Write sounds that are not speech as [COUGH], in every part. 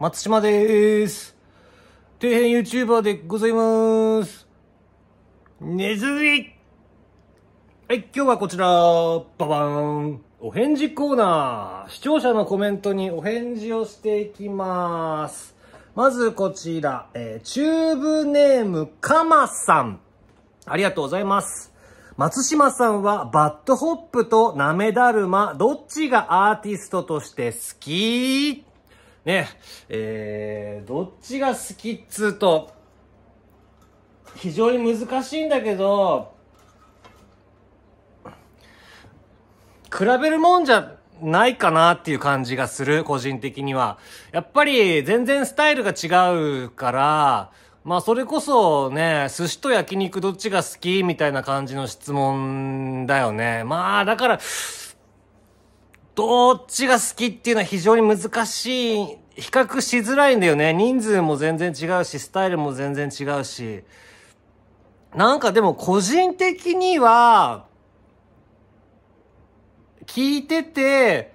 松島でーす。底辺 YouTuber でございまーす。ネズミはい、今日はこちら、ババーン。お返事コーナー。視聴者のコメントにお返事をしていきます。まずこちら、えー、チューブネームかまさん。ありがとうございます。松島さんはバッドホップとなめだるま、どっちがアーティストとして好きね、えー、どっちが好きっつうと、非常に難しいんだけど、比べるもんじゃないかなっていう感じがする、個人的には。やっぱり全然スタイルが違うから、まあそれこそね、寿司と焼肉どっちが好きみたいな感じの質問だよね。まあだから、どっちが好きっていうのは非常に難しい、比較しづらいんだよね。人数も全然違うし、スタイルも全然違うし。なんかでも個人的には、聞いてて、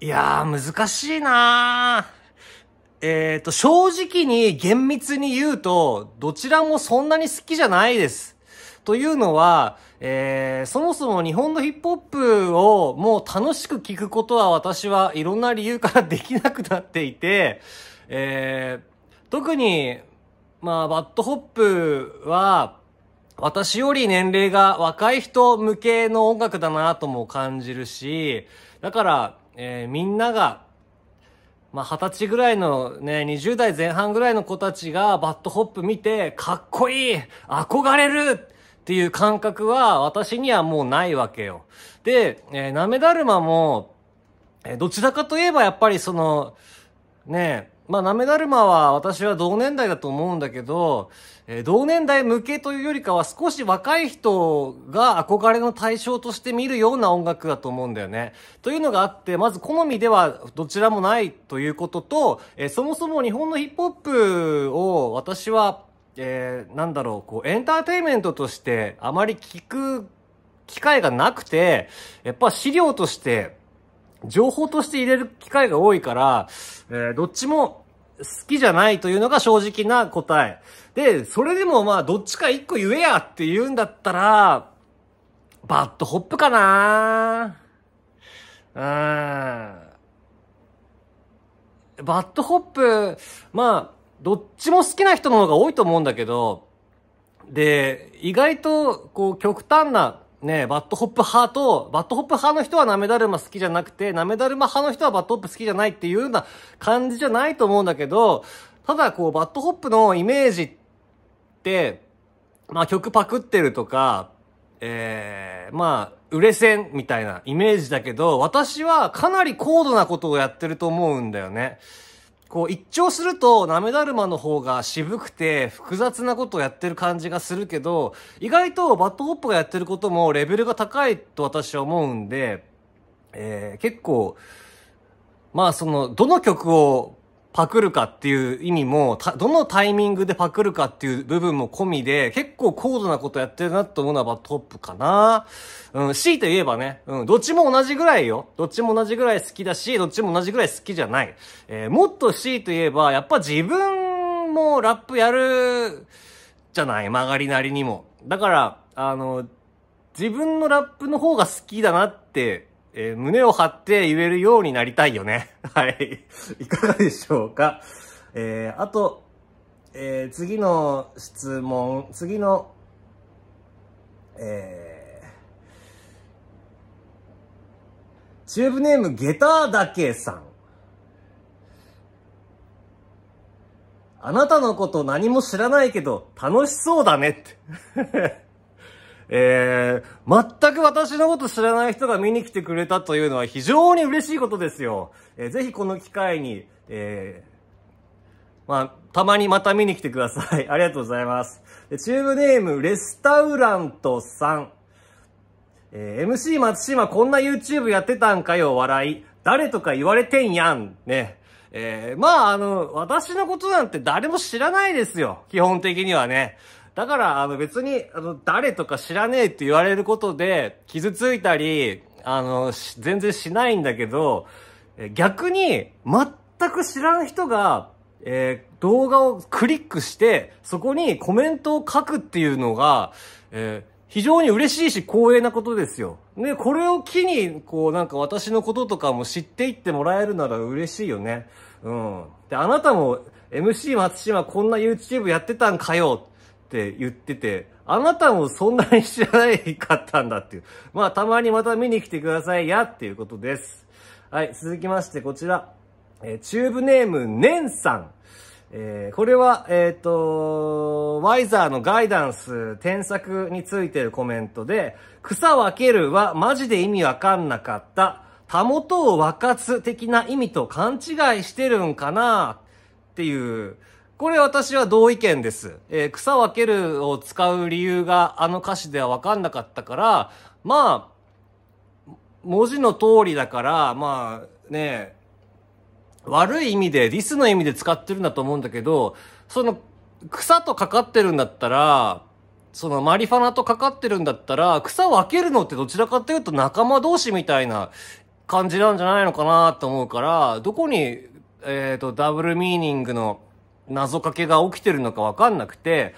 いやー難しいなー。えっ、ー、と、正直に厳密に言うと、どちらもそんなに好きじゃないです。というのは、えー、そもそも日本のヒップホップをもう楽しく聞くことは私はいろんな理由からできなくなっていて、えー、特に、まあ、バッドホップは、私より年齢が若い人向けの音楽だなとも感じるし、だから、えー、みんなが、まあ、二十歳ぐらいのね、二十代前半ぐらいの子たちがバッドホップ見て、かっこいい憧れるっていう感覚は私にはもうないわけよ。で、えー、なめだるまも、えー、どちらかといえばやっぱりその、ねえ、まあ、なめだるまは私は同年代だと思うんだけど、えー、同年代向けというよりかは少し若い人が憧れの対象として見るような音楽だと思うんだよね。というのがあって、まず好みではどちらもないということと、えー、そもそも日本のヒップホップを私はえー、なんだろう、こう、エンターテインメントとしてあまり聞く機会がなくて、やっぱ資料として、情報として入れる機会が多いから、えー、どっちも好きじゃないというのが正直な答え。で、それでもまあ、どっちか一個言えやって言うんだったら、バッドホップかなうん。バッドホップ、まあ、どっちも好きな人の方が多いと思うんだけど、で、意外と、こう、極端な、ね、バッドホップ派と、バッドホップ派の人はナメダルマ好きじゃなくて、ナメダルマ派の人はバッドホップ好きじゃないっていうような感じじゃないと思うんだけど、ただこう、バッドホップのイメージって、まあ曲パクってるとか、ええー、まあ、売れ線みたいなイメージだけど、私はかなり高度なことをやってると思うんだよね。こう一聴すると、なめだるまの方が渋くて複雑なことをやってる感じがするけど、意外とバッドホップがやってることもレベルが高いと私は思うんで、えー、結構、まあその、どの曲をパクるかっていう意味も、どのタイミングでパクるかっていう部分も込みで、結構高度なことやってるなと思うのはバットップかな。うん、強いて言えばね、うん、どっちも同じぐらいよ。どっちも同じぐらい好きだし、どっちも同じぐらい好きじゃない。えー、もっと強いて言えば、やっぱ自分もラップやる、じゃない曲がりなりにも。だから、あの、自分のラップの方が好きだなってえー、胸を張って言えるようになりたいよね。[LAUGHS] はい。いかがでしょうか。えー、あと、えー、次の質問、次の、えー、チューブネーム、ゲタだけさん。あなたのこと何も知らないけど、楽しそうだねって。[LAUGHS] えー、全く私のこと知らない人が見に来てくれたというのは非常に嬉しいことですよ。えー、ぜひこの機会に、えー、まあ、たまにまた見に来てください。[LAUGHS] ありがとうございます。チューブネーム、レスタウラントさん。えー、MC 松島こんな YouTube やってたんかよ、笑い。誰とか言われてんやん。ね。えー、まあ、あの、私のことなんて誰も知らないですよ。基本的にはね。だから、あの別に、あの、誰とか知らねえって言われることで、傷ついたり、あの、全然しないんだけど、逆に、全く知らん人が、えー、動画をクリックして、そこにコメントを書くっていうのが、えー、非常に嬉しいし光栄なことですよ。ね、これを機に、こうなんか私のこととかも知っていってもらえるなら嬉しいよね。うん。で、あなたも MC 松島こんな YouTube やってたんかよって言ってて、あなたもそんなに知らないかったんだっていう。まあ、たまにまた見に来てくださいやっていうことです。はい、続きましてこちら。えー、チューブネーム、ねんさん。えー、これは、えっ、ー、と、ワイザーのガイダンス、添削についてるコメントで、草分けるはマジで意味わかんなかった。たもとを分かつ的な意味と勘違いしてるんかなっていう、これ私は同意見です。えー、草分けるを使う理由があの歌詞ではわかんなかったから、まあ、文字の通りだから、まあね、悪い意味で、ディスの意味で使ってるんだと思うんだけど、その、草とかかってるんだったら、そのマリファナとかかってるんだったら、草分けるのってどちらかというと仲間同士みたいな感じなんじゃないのかなと思うから、どこに、えっ、ー、と、ダブルミーニングの謎かけが起きてるのかわかんなくて、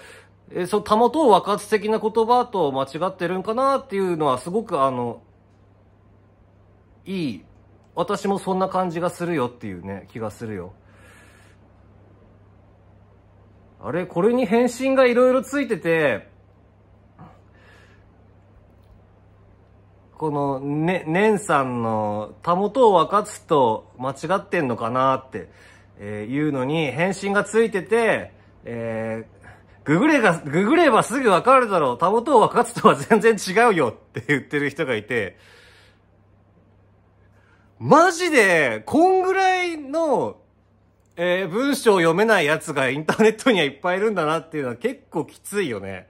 えその、たもとを分かつ的な言葉と間違ってるんかなっていうのはすごくあの、いい。私もそんな感じがするよっていうね、気がするよ。あれ、これに返信がいろいろついてて、この、ね、ねんさんの、たもとを分かつと間違ってんのかなって。えー、いうのに返信がついてて、えー、ググれが、ググればすぐわかるだろう。たボとーは勝つとは全然違うよって言ってる人がいて、マジで、こんぐらいの、えー、文章を読めないやつがインターネットにはいっぱいいるんだなっていうのは結構きついよね。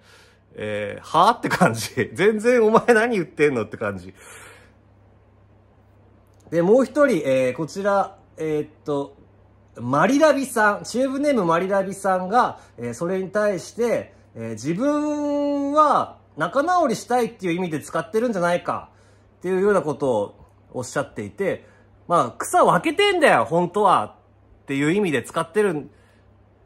えー、はぁって感じ。[LAUGHS] 全然お前何言ってんのって感じ。で、もう一人、えー、こちら、えー、っと、マリラビさん、チューブネームマリラビさんが、えー、それに対して、えー、自分は仲直りしたいっていう意味で使ってるんじゃないかっていうようなことをおっしゃっていて、まあ、草分けてんだよ、本当はっていう意味で使ってるん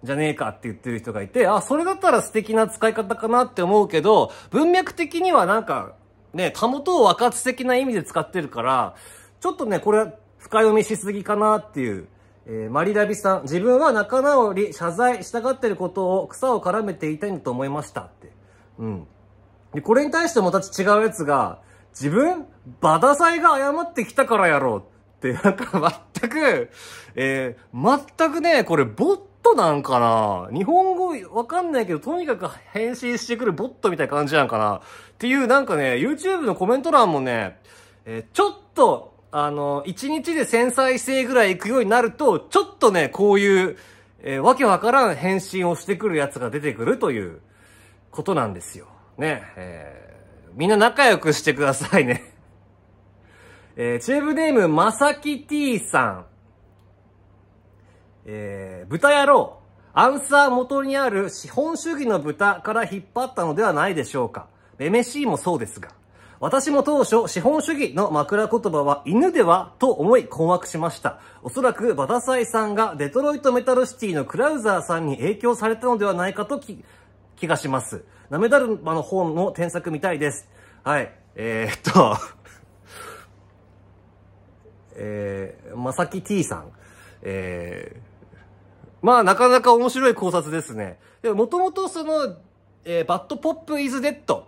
じゃねえかって言ってる人がいて、あ、それだったら素敵な使い方かなって思うけど、文脈的にはなんか、ね、たもとを分かつ的な意味で使ってるから、ちょっとね、これ深読みしすぎかなっていうえー、マリダビさん、自分は仲直り、謝罪、したがってることを草を絡めていたいんだと思いましたって。うん。で、これに対してもた違うやつが、自分バダサイが謝ってきたからやろって、なんか全く、えー、全くね、これボットなんかな日本語わかんないけど、とにかく返信してくるボットみたいな感じなんかなっていうなんかね、YouTube のコメント欄もね、えー、ちょっと、あの、1日で1000再生ぐらい行くようになると、ちょっとね、こういう、えー、わけわからん返信をしてくるやつが出てくるということなんですよ。ね、えー、みんな仲良くしてくださいね [LAUGHS] えー、チェーブネーム、まさき T さん。えー、豚野郎。アンサー元にある資本主義の豚から引っ張ったのではないでしょうか。めめしいもそうですが。私も当初、資本主義の枕言葉は犬ではと思い困惑しました。おそらくバタサイさんがデトロイトメタルシティのクラウザーさんに影響されたのではないかと気がします。ナメダルマの方の添削みたいです。はい。えー、っと [LAUGHS] えー、まさき T さん。えー、まあなかなか面白い考察ですね。でもともとその、えー、バッドポップイズデッド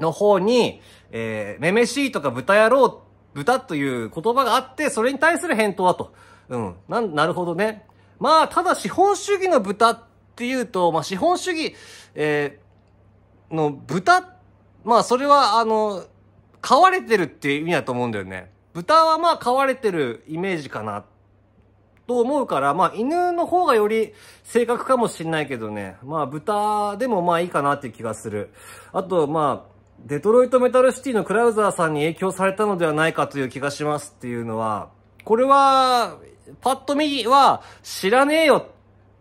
の方に、えー、めめしいとか豚野郎、豚という言葉があって、それに対する返答だと。うん。な、なるほどね。まあ、ただ資本主義の豚っていうと、まあ資本主義、えー、の豚、まあそれは、あの、飼われてるっていう意味だと思うんだよね。豚はまあ飼われてるイメージかな。と思うから、まあ犬の方がより正確かもしんないけどね。まあ豚でもまあいいかなっていう気がする。あとまあ、デトロイトメタルシティのクラウザーさんに影響されたのではないかという気がしますっていうのは、これは、パッと見は知らねえよ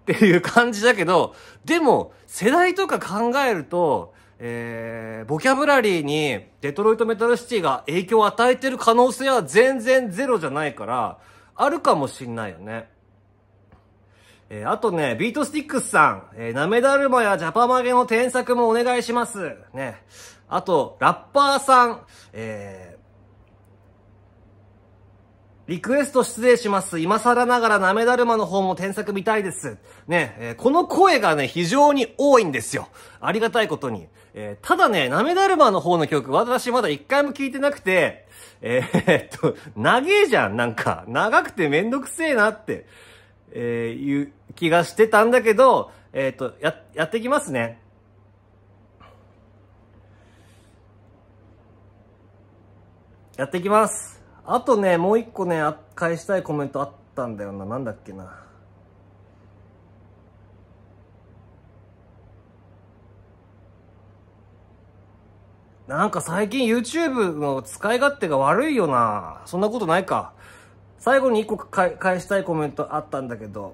っていう感じだけど、でも、世代とか考えると、えー、ボキャブラリーにデトロイトメタルシティが影響を与えてる可能性は全然ゼロじゃないから、あるかもしんないよね。えー、あとね、ビートスティックスさん、えー、ナメダルマやジャパマゲの添削もお願いします。ね。あと、ラッパーさん、えー、リクエスト失礼します。今更ながらナめだるまの方も添削見たいです。ね、えー、この声がね、非常に多いんですよ。ありがたいことに。えー、ただね、舐めだるまの方の曲、私まだ一回も聞いてなくて、えー、っと、長えじゃん、なんか。長くてめんどくせえなって、えいう気がしてたんだけど、えっと、や、やってきますね。やっていきますあとね、もう一個ね、返したいコメントあったんだよな。なんだっけな。なんか最近 YouTube の使い勝手が悪いよな。そんなことないか。最後に一個返したいコメントあったんだけど。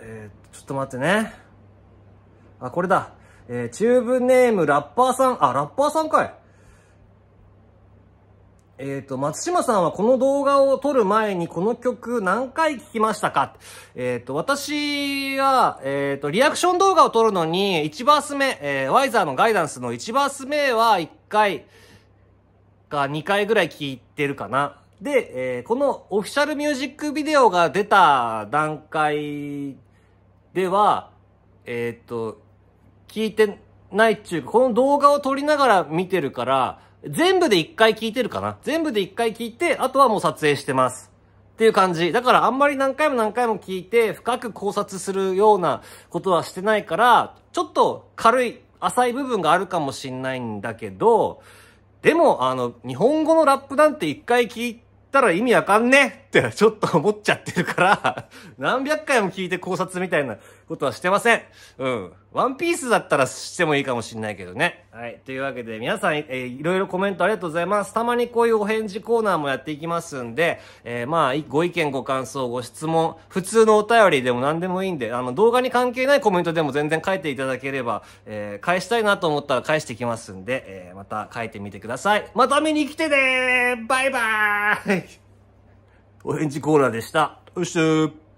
えー、ちょっと待ってね。あ、これだ。えー、チューブネームラッパーさん。あ、ラッパーさんかい。えっ、ー、と、松島さんはこの動画を撮る前にこの曲何回聴きましたかえっ、ー、と、私は、えっ、ー、と、リアクション動画を撮るのに、1バース目、えー、ワイザーのガイダンスの1バース目は1回か2回ぐらい聴いてるかな。で、えー、このオフィシャルミュージックビデオが出た段階では、えっ、と、聴いてないっていうか、この動画を撮りながら見てるから、全部で一回聞いてるかな全部で一回聞いて、あとはもう撮影してます。っていう感じ。だからあんまり何回も何回も聞いて、深く考察するようなことはしてないから、ちょっと軽い、浅い部分があるかもしんないんだけど、でも、あの、日本語のラップなんて一回聞いたら意味わかんねってちょっと思っちゃってるから、[LAUGHS] 何百回も聞いて考察みたいなことはしてません。うん。ワンピースだったらしてもいいかもしんないけどね。はい。というわけで皆さん、えー、いろいろコメントありがとうございます。たまにこういうお返事コーナーもやっていきますんで、えー、まあ、ご意見、ご感想、ご質問、普通のお便りでも何でもいいんで、あの、動画に関係ないコメントでも全然書いていただければ、えー、返したいなと思ったら返してきますんで、えー、また書いてみてください。また見に来てねバイバーイお返事コーナーでした。よっしゃー。